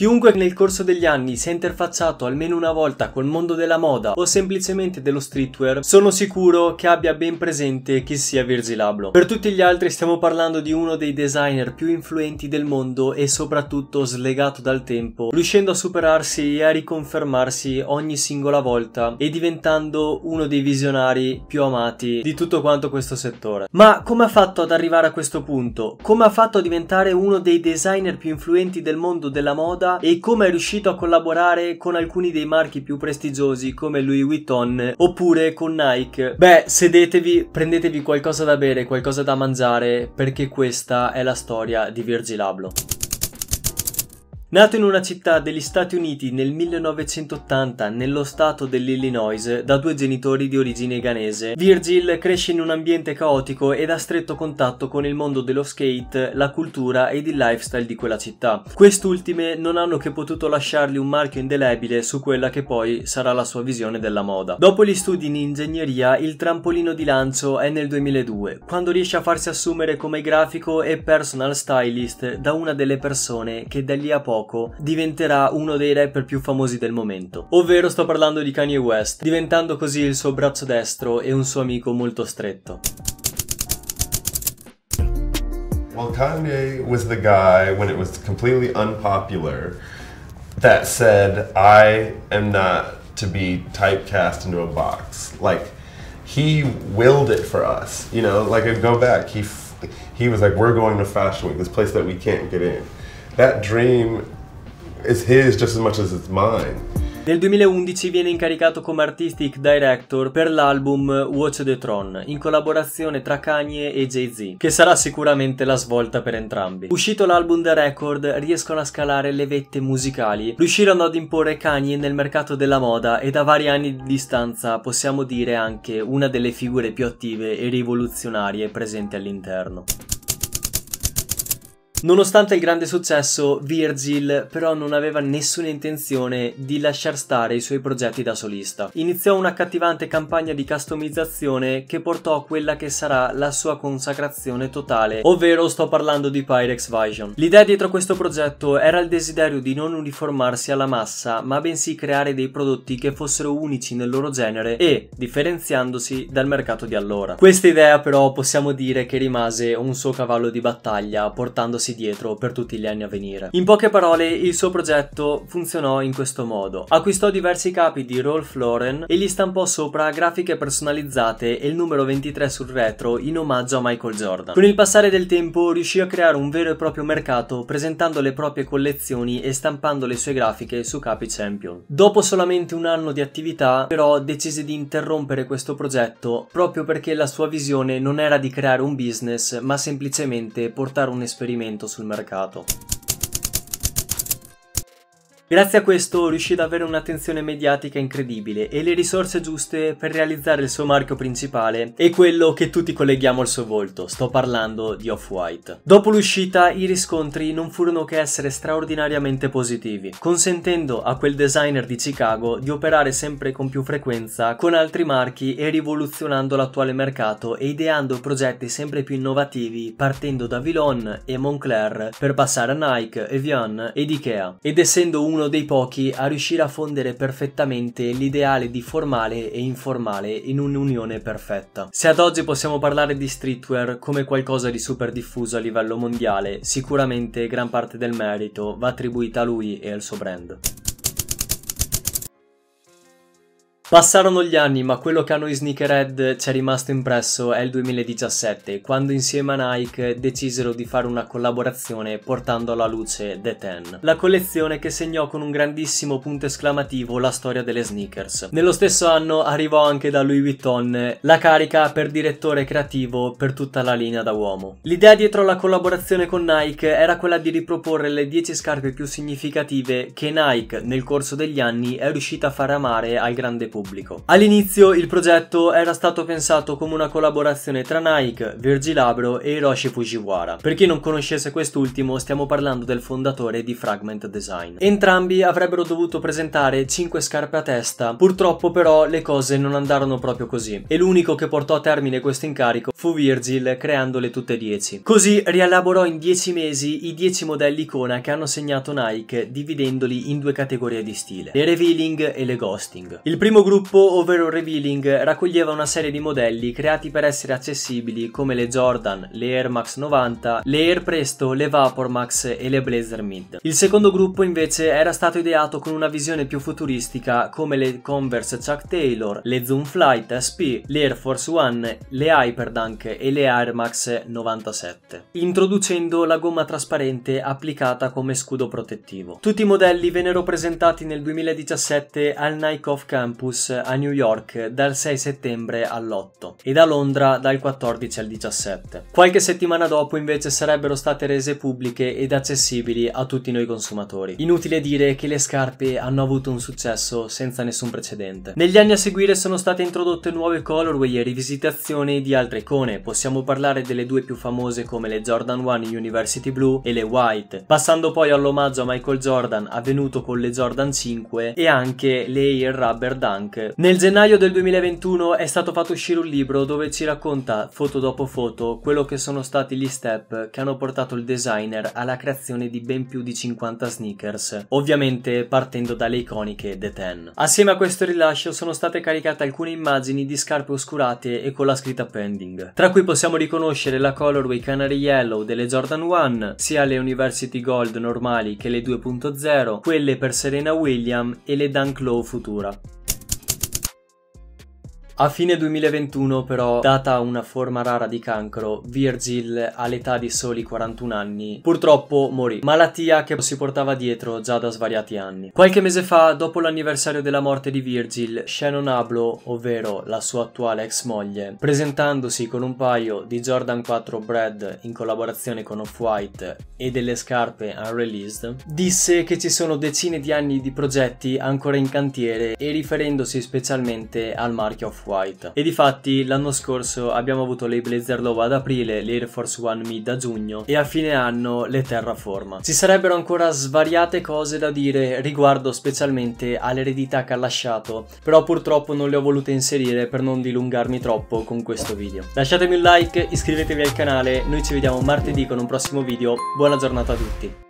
Chiunque nel corso degli anni si è interfacciato almeno una volta col mondo della moda o semplicemente dello streetwear, sono sicuro che abbia ben presente chi sia Virgil Abloh. Per tutti gli altri stiamo parlando di uno dei designer più influenti del mondo e soprattutto slegato dal tempo, riuscendo a superarsi e a riconfermarsi ogni singola volta e diventando uno dei visionari più amati di tutto quanto questo settore. Ma come ha fatto ad arrivare a questo punto? Come ha fatto a diventare uno dei designer più influenti del mondo della moda e come è riuscito a collaborare con alcuni dei marchi più prestigiosi come Louis Vuitton oppure con Nike. Beh, sedetevi, prendetevi qualcosa da bere, qualcosa da mangiare perché questa è la storia di Virgil Abloh. Nato in una città degli Stati Uniti nel 1980 nello stato dell'Illinois da due genitori di origine ghanese, Virgil cresce in un ambiente caotico ed ha stretto contatto con il mondo dello skate, la cultura ed il lifestyle di quella città. Quest'ultime non hanno che potuto lasciargli un marchio indelebile su quella che poi sarà la sua visione della moda. Dopo gli studi in ingegneria, il trampolino di lancio è nel 2002, quando riesce a farsi assumere come grafico e personal stylist da una delle persone che da lì a poco poco diventerà uno dei rapper più famosi del momento. Ovvero sto parlando di Kanye West, diventando così il suo braccio destro e un suo amico molto stretto. Well, Kanye was the guy when it was completely unpopular that said, I am not to be typecast into a box. Like, he willed it for us. You know, like, I go back. He, he was like, we're going to Fashion Week, this place that we can't get in that dream is his just as much as it's mine. Nel 2011 viene incaricato come artistic director per l'album Watch the Tron, in collaborazione tra Kanye e Jay-Z, che sarà sicuramente la svolta per entrambi. Uscito l'album da Record, riescono a scalare le vette musicali, riuscirono ad imporre Kanye nel mercato della moda e da vari anni di distanza possiamo dire anche una delle figure più attive e rivoluzionarie presenti all'interno. Nonostante il grande successo, Virgil però non aveva nessuna intenzione di lasciar stare i suoi progetti da solista. Iniziò una cattivante campagna di customizzazione che portò a quella che sarà la sua consacrazione totale, ovvero sto parlando di Pyrex Vision. L'idea dietro questo progetto era il desiderio di non uniformarsi alla massa, ma bensì creare dei prodotti che fossero unici nel loro genere e differenziandosi dal mercato di allora. Questa idea però possiamo dire che rimase un suo cavallo di battaglia, portandosi portarsi dietro per tutti gli anni a venire. In poche parole, il suo progetto funzionò in questo modo. Acquistò diversi capi di Rolf Lauren e gli stampò sopra grafiche personalizzate e il numero 23 sul retro in omaggio a Michael Jordan. Con il passare del tempo riuscì a creare un vero e proprio mercato presentando le proprie collezioni e stampando le sue grafiche su capi champion. Dopo solamente un anno di attività, però, decise di interrompere questo progetto proprio perché la sua visione non era di creare un business, ma semplicemente portare un esperimento sul mercato. Grazie a questo riuscì ad avere un'attenzione mediatica incredibile e le risorse giuste per realizzare il suo marchio principale e quello che tutti colleghiamo al suo volto, sto parlando di Off-White. Dopo l'uscita i riscontri non furono che essere straordinariamente positivi, consentendo a quel designer di Chicago di operare sempre con più frequenza con altri marchi e rivoluzionando l'attuale mercato e ideando progetti sempre più innovativi partendo da Villon e Moncler per passare a Nike, Evian ed Ikea ed essendo uno uno dei pochi a riuscire a fondere perfettamente l'ideale di formale e informale in un'unione perfetta. Se ad oggi possiamo parlare di streetwear come qualcosa di super diffuso a livello mondiale, sicuramente gran parte del merito va attribuita a lui e al suo brand. Passarono gli anni, ma quello che a noi sneakerhead ci è rimasto impresso è il 2017, quando insieme a Nike decisero di fare una collaborazione portando alla luce The Ten, la collezione che segnò con un grandissimo punto esclamativo la storia delle sneakers. Nello stesso anno arrivò anche da Louis Vuitton la carica per direttore creativo per tutta la linea da uomo. L'idea dietro la collaborazione con Nike era quella di riproporre le 10 scarpe più significative che Nike nel corso degli anni è riuscita a far amare al grande pubblico pubblico. All'inizio il progetto era stato pensato come una collaborazione tra Nike, Virgilabro e Hiroshi Fujiwara. Per chi non conoscesse quest'ultimo, stiamo parlando del fondatore di Fragment Design. Entrambi avrebbero dovuto presentare 5 scarpe a testa, purtroppo però le cose non andarono proprio così e l'unico che portò a termine questo incarico fu Virgil creandole tutte 10. Così rielaborò in 10 mesi i 10 modelli icona che hanno segnato Nike dividendoli in due categorie di stile, le revealing e le ghosting. Il primo gruppo gruppo, ovvero Revealing, raccoglieva una serie di modelli creati per essere accessibili come le Jordan, le Air Max 90, le Air Presto, le Vapor Max e le Blazer Mid. Il secondo gruppo invece era stato ideato con una visione più futuristica come le Converse Chuck Taylor, le Zoom Flight SP, le Air Force One, le Hyperdunk e le Air Max 97, introducendo la gomma trasparente applicata come scudo protettivo. Tutti i modelli vennero presentati nel 2017 al Nike Off Campus Angeles a New York dal 6 settembre all'8 e da Londra dal 14 al 17. Qualche settimana dopo invece sarebbero state rese pubbliche ed accessibili a tutti noi consumatori. Inutile dire che le scarpe hanno avuto un successo senza nessun precedente. Negli anni a seguire sono state introdotte nuove colorway e rivisitazioni di altre icone, possiamo parlare delle due più famose come le Jordan 1 University Blue e le White, passando poi all'omaggio a Michael Jordan avvenuto con le Jordan 5 e anche le Air Rubber Dunk punk. Nel gennaio del 2021 è stato fatto uscire un libro dove ci racconta foto dopo foto quello che sono stati gli step che hanno portato il designer alla creazione di ben più di 50 sneakers, ovviamente partendo dalle iconiche The Ten. Assieme a questo rilascio sono state caricate alcune immagini di scarpe oscurate e con la scritta pending, tra cui possiamo riconoscere la colorway Canary Yellow delle Jordan 1, sia le University Gold normali che le 2.0, quelle per Serena William e le Dunk Low Futura. A fine 2021 però, data una forma rara di cancro, Virgil all'età di soli 41 anni purtroppo morì, malattia che si portava dietro già da svariati anni. Qualche mese fa, dopo l'anniversario della morte di Virgil, Shannon Ablo, ovvero la sua attuale ex moglie, presentandosi con un paio di Jordan 4 Bread in collaborazione con Off-White e delle scarpe unreleased, disse che ci sono decine di anni di progetti ancora in cantiere e riferendosi specialmente al marchio Off-White. White. E difatti l'anno scorso abbiamo avuto le Blazer Low ad aprile, le Air Force One Mid a giugno e a fine anno le Terraforma. Ci sarebbero ancora svariate cose da dire riguardo specialmente all'eredità che ha lasciato, però purtroppo non le ho volute inserire per non dilungarmi troppo con questo video. Lasciatemi un like, iscrivetevi al canale, noi ci vediamo martedì con un prossimo video, buona giornata a tutti.